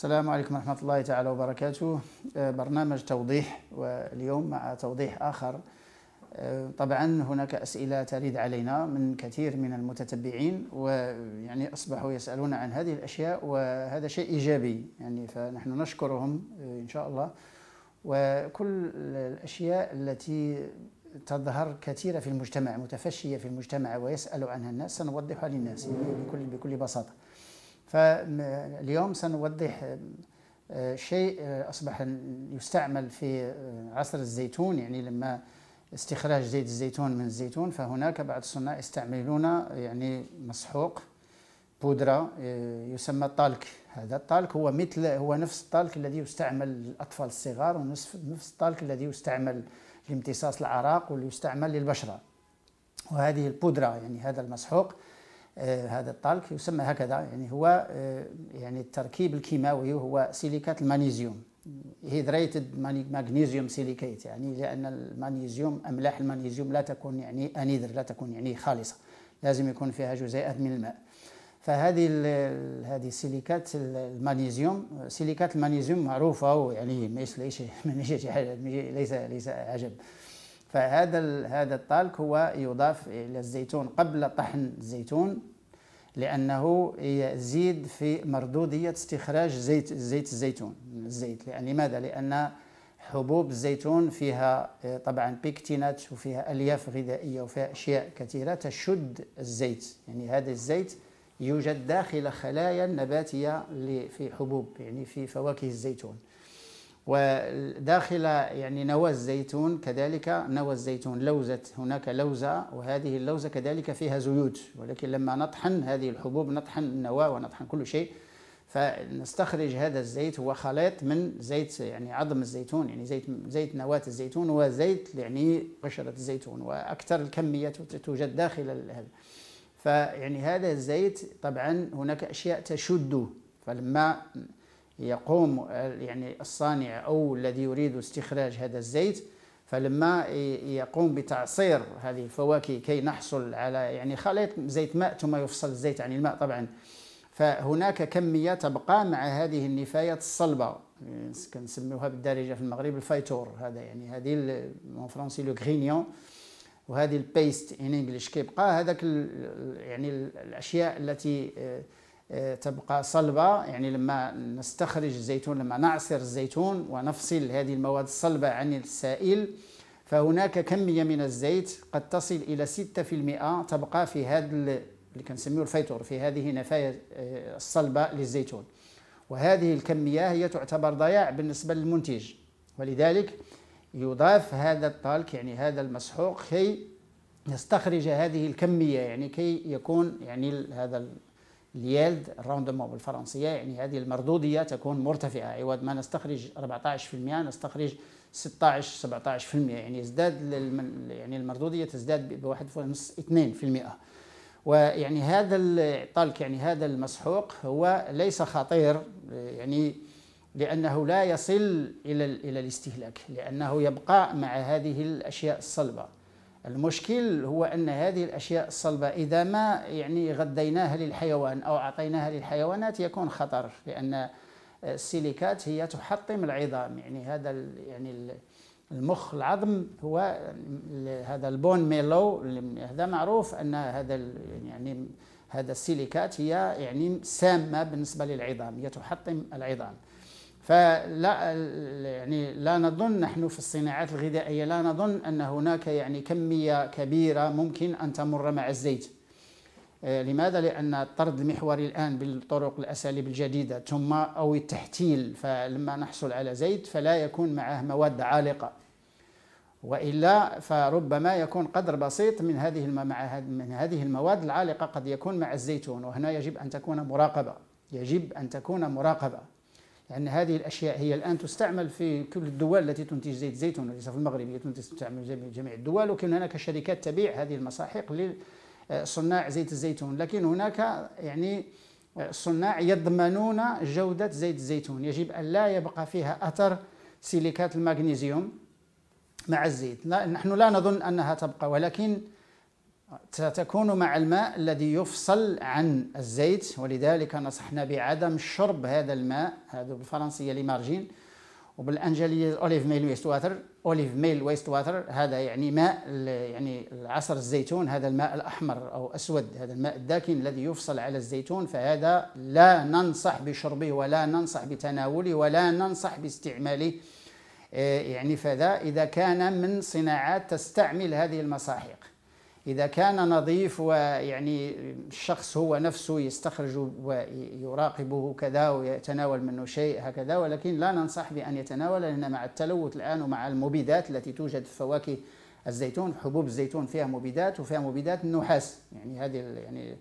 السلام عليكم ورحمة الله تعالى وبركاته آه، برنامج توضيح واليوم مع توضيح آخر آه، طبعا هناك أسئلة ترد علينا من كثير من المتتبعين ويعني أصبحوا يسألون عن هذه الأشياء وهذا شيء إيجابي يعني فنحن نشكرهم آه، إن شاء الله وكل الأشياء التي تظهر كثيرة في المجتمع متفشية في المجتمع ويسأل عنها الناس سنوضحها للناس بكل, بكل بساطة فاليوم سنوضح آه، شيء آه، أصبح يستعمل في آه، عصر الزيتون يعني لما استخراج زيت الزيتون من الزيتون فهناك بعض الصناع يستعملون يعني مسحوق بودرة يسمى الطالك هذا الطالك هو مثل هو نفس الطالك الذي يستعمل للأطفال الصغار ونفس نفس الطالك الذي يستعمل لامتصاص العراق واللي يستعمل للبشرة وهذه البودرة يعني هذا المسحوق آه، هذا الطلق يسمى هكذا يعني هو آه، يعني التركيب الكيماوي هو سيليكات المغنيسيوم هيدريتد ماغنيزيوم سيليكيت يعني لان المغنيسيوم املاح المغنيسيوم لا تكون يعني انيدر لا تكون يعني خالصه لازم يكون فيها جزيئات من الماء فهذه هذه سيليكات المغنيسيوم سيليكات المغنيسيوم معروفه ويعني ماشي ليس ليس حاجه ليس ليس عجب فهذا هذا الطالك هو يضاف الى الزيتون قبل طحن الزيتون لأنه يزيد في مردودية استخراج زيت زيت الزيتون الزيت لأن لماذا؟ لأن حبوب الزيتون فيها آه، طبعا بيكتينات وفيها ألياف غذائية وفيها أشياء كثيرة تشد الزيت يعني هذا الزيت يوجد داخل خلايا النباتية في حبوب يعني في فواكه الزيتون وداخل يعني نوى الزيتون كذلك نوى الزيتون لوزة هناك لوزة وهذه اللوزة كذلك فيها زيوت ولكن لما نطحن هذه الحبوب نطحن النواة ونطحن كل شيء فنستخرج هذا الزيت هو خليط من زيت يعني عظم الزيتون يعني زيت زيت نواة الزيتون وزيت يعني قشرة الزيتون وأكثر الكميات توجد داخل هذا فيعني هذا الزيت طبعا هناك أشياء تشده فلما يقوم يعني الصانع أو الذي يريد استخراج هذا الزيت فلما يقوم بتعصير هذه الفواكه كي نحصل على يعني خليط زيت ماء ثم يفصل الزيت عن الماء طبعا فهناك كمية تبقى مع هذه النفايات الصلبة كنسميوها بالدارجة في المغرب الفايتور هذا يعني هذه اون فرونسي لو غرينيون وهذه البيست ان انجلش كيبقى هذاك يعني الاشياء التي آه، تبقى صلبة يعني لما نستخرج الزيتون لما نعصر الزيتون ونفصل هذه المواد الصلبة عن السائل فهناك كمية من الزيت قد تصل إلى 6% تبقى في هذا اللي كنسميه الفيتور في هذه نفاية آه، الصلبة للزيتون وهذه الكمية هي تعتبر ضياع بالنسبة للمنتج ولذلك يضاف هذا الطالك يعني هذا المسحوق كي نستخرج هذه الكمية يعني كي يكون يعني هذا اليلد الراوندمون بالفرنسيه يعني هذه المردوديه تكون مرتفعه عوض أيوة، ما نستخرج 14% نستخرج 16 17% يعني ازداد يعني المردوديه تزداد بواحد ونص 2% ويعني هذا اعطالك يعني هذا المسحوق هو ليس خطير يعني لانه لا يصل الى الى الاستهلاك لانه يبقى مع هذه الاشياء الصلبه المشكل هو أن هذه الأشياء الصلبة إذا ما يعني غذيناها للحيوان أو أعطيناها للحيوانات يكون خطر لأن السيليكات هي تحطم العظام يعني هذا يعني المخ العظم هو هذا البون ميلو هذا معروف أن هذا يعني هذا السيليكات هي يعني سامة بالنسبة للعظام هي تحطم العظام فلا يعني لا نظن نحن في الصناعات الغذائيه لا نظن ان هناك يعني كميه كبيره ممكن ان تمر مع الزيت آه، لماذا؟ لأن الطرد المحوري الآن بالطرق الأساليب الجديدة ثم أو التحتيل فلما نحصل على زيت فلا يكون معه مواد عالقة وإلا فربما يكون قدر بسيط من هذه من هذه المواد العالقة قد يكون مع الزيتون وهنا يجب أن تكون مراقبة يجب أن تكون مراقبة لأن يعني هذه الأشياء هي الآن تستعمل في كل الدول التي تنتج زيت الزيتون وليس في المغرب هي تستعمل جميع الدول ولكن هناك شركات تبيع هذه المساحيق لصناع زيت الزيتون لكن هناك يعني صناع يضمنون جودة زيت الزيتون يجب أن لا يبقى فيها أثر سيليكات المغنيسيوم مع الزيت نحن لا نظن أنها تبقى ولكن ستكون مع الماء الذي يفصل عن الزيت ولذلك نصحنا بعدم شرب هذا الماء هذا بالفرنسية لمارجين وبالانجليز اوليف ميل ويست واتر اوليف ميل ويست واتر هذا يعني ماء يعني عصر الزيتون هذا الماء الاحمر او اسود هذا الماء الداكن الذي يفصل على الزيتون فهذا لا ننصح بشربه ولا ننصح بتناوله ولا ننصح باستعماله آه، يعني فذا اذا كان من صناعات تستعمل هذه المساحيق إذا كان نظيف ويعني الشخص هو نفسه يستخرج ويراقبه كذا ويتناول منه شيء هكذا ولكن لا ننصح بأن يتناول لأن مع التلوث الآن ومع المبيدات التي توجد في فواكه الزيتون حبوب الزيتون فيها مبيدات وفيها مبيدات النحاس يعني هذه يعني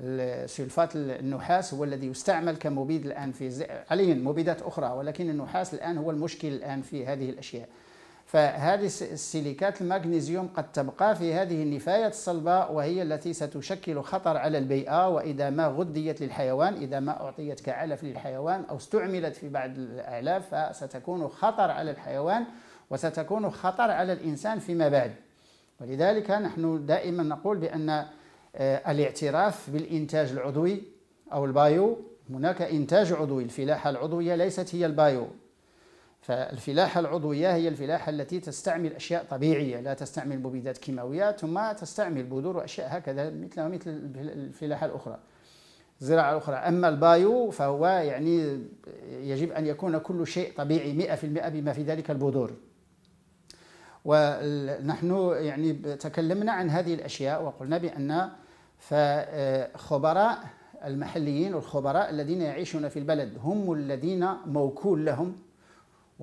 السلفات النحاس هو الذي يستعمل كمبيد الآن في عليه مبيدات أخرى ولكن النحاس الآن هو المشكل الآن في هذه الأشياء فهذه السيليكات المغنيسيوم قد تبقى في هذه النفايات الصلبة وهي التي ستشكل خطر على البيئة وإذا ما غذيت للحيوان إذا ما أعطيت كعلف للحيوان أو استعملت في بعض الأعلاف فستكون خطر على الحيوان وستكون خطر على الإنسان فيما بعد ولذلك نحن دائما نقول بأن آه، الاعتراف بالإنتاج العضوي أو البايو هناك إنتاج عضوي الفلاحة العضوية ليست هي البايو فالفلاحة العضوية هي الفلاحة التي تستعمل أشياء طبيعية لا تستعمل مبيدات كيماوية ثم تستعمل بذور وأشياء هكذا مثل مثل الفلاحة الأخرى الزراعة الأخرى أما البايو فهو يعني يجب أن يكون كل شيء طبيعي 100% بما في ذلك البذور ونحن يعني تكلمنا عن هذه الأشياء وقلنا بأن فخبراء المحليين والخبراء الذين يعيشون في البلد هم الذين موكول لهم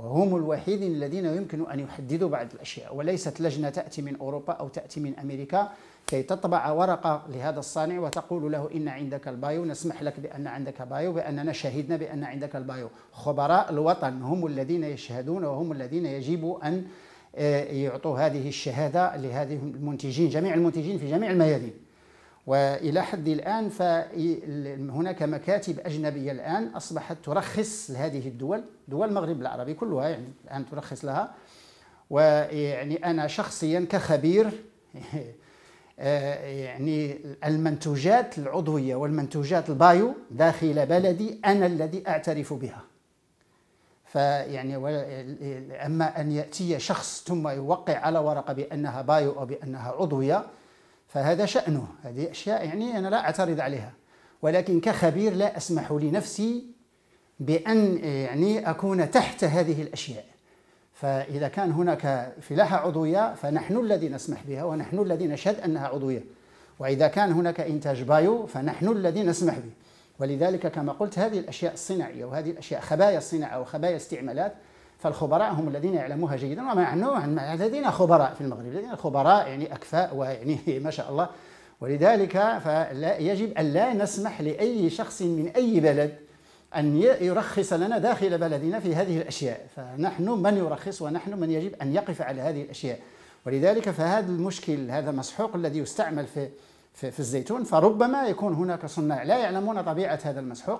وهم الوحيدين الذين يمكن أن يحددوا بعض الأشياء وليست لجنة تأتي من أوروبا أو تأتي من أمريكا كي تطبع ورقة لهذا الصانع وتقول له إن عندك البايو نسمح لك بأن عندك بايو بأننا شهدنا بأن عندك البايو خبراء الوطن هم الذين يشهدون وهم الذين يجب أن آه، يعطوا هذه الشهادة لهذه المنتجين جميع المنتجين في جميع الميادين والى حد الان فهناك مكاتب اجنبيه الان اصبحت ترخص لهذه الدول دول المغرب العربي كلها يعني الان ترخص لها ويعني انا شخصيا كخبير يعني المنتوجات العضويه والمنتوجات البايو داخل بلدي انا الذي اعترف بها فيعني اما ان ياتي شخص ثم يوقع على ورقه بانها بايو او بانها عضويه فهذا شأنه هذه أشياء يعني أنا لا أعترض عليها ولكن كخبير لا أسمح لنفسي بأن آه، يعني أكون تحت هذه الأشياء فإذا كان هناك فلاحة عضوية فنحن الذي نسمح بها ونحن الذي نشهد أنها عضوية وإذا كان هناك إنتاج بايو فنحن الذي نسمح به ولذلك كما قلت هذه الأشياء الصناعية وهذه الأشياء خبايا الصناعة وخبايا استعمالات فالخبراء هم الذين يعلموها جيدا ومع عن لدينا خبراء في المغرب لدينا خبراء يعني أكفاء ويعني ما شاء الله ولذلك فلا يجب أن لا نسمح لأي شخص من أي بلد أن يرخص لنا داخل بلدنا في هذه الأشياء فنحن من يرخص ونحن من يجب أن يقف على هذه الأشياء ولذلك فهذا المشكل هذا مسحوق الذي يستعمل في في الزيتون فربما يكون هناك صناع لا يعلمون طبيعة هذا المسحوق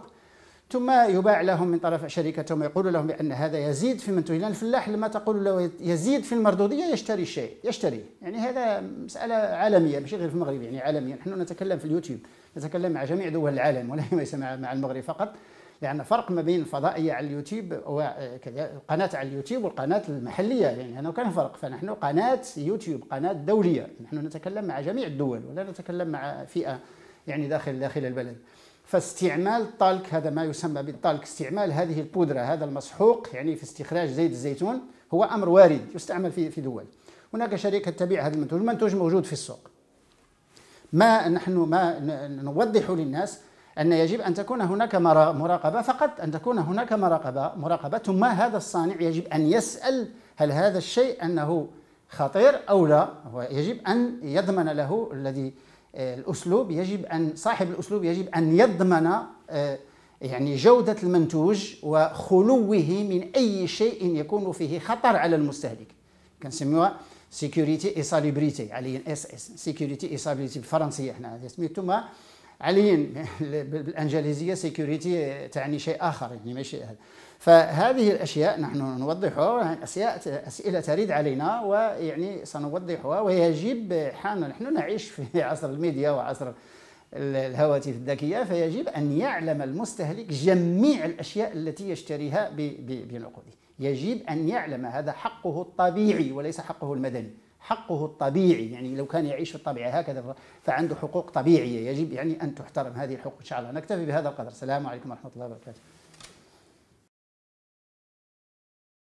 ثم يباع لهم من طرف شركتهم يقول لهم بان هذا يزيد في منتوج لان الفلاح لما تقول له يزيد في المردوديه يشتري الشيء يشتري يعني هذا مساله عالميه ماشي غير في المغرب يعني عالميا نحن نتكلم في اليوتيوب نتكلم مع جميع دول العالم وليس مع مع المغرب فقط لان يعني فرق ما بين الفضائيه على اليوتيوب وقناه على اليوتيوب والقناه المحليه يعني هنا كان فرق فنحن قناه يوتيوب قناه دوليه نحن نتكلم مع جميع الدول ولا نتكلم مع فئه يعني داخل داخل البلد فاستعمال الطالك هذا ما يسمى بالطالك استعمال هذه البودرة هذا المسحوق يعني في استخراج زيت الزيتون هو أمر وارد يستعمل في في دول هناك شركة تبيع هذا المنتوج المنتوج موجود في السوق ما نحن ما نوضح للناس أن يجب أن تكون هناك مراقبة فقط أن تكون هناك مراقبة مراقبة ثم هذا الصانع يجب أن يسأل هل هذا الشيء أنه خطير أو لا يجب أن يضمن له الذي الاسلوب يجب ان صاحب الاسلوب يجب ان يضمن آه، يعني جوده المنتوج وخلوه من اي شيء يكون فيه خطر على المستهلك كنسميوها سيكوريتي اي ساليبريتي عليا اس اس سيكوريتي اي ساليبريتي بالفرنسيه حنا هذه سميتو عليين بالانجليزيه سيكوريتي تعني شيء اخر يعني ماشي فهذه الاشياء نحن نوضحها اشياء اسئله ترد علينا ويعني سنوضحها ويجب حالنا نحن نعيش في عصر الميديا وعصر الهواتف الذكيه فيجب ان يعلم المستهلك جميع الاشياء التي يشتريها بنقوده يجب ان يعلم هذا حقه الطبيعي وليس حقه المدني حقه الطبيعي يعني لو كان يعيش في الطبيعة هكذا فعنده حقوق طبيعية يجب يعني أن تحترم هذه الحقوق إن شاء الله نكتفي بهذا القدر السلام عليكم ورحمة الله وبركاته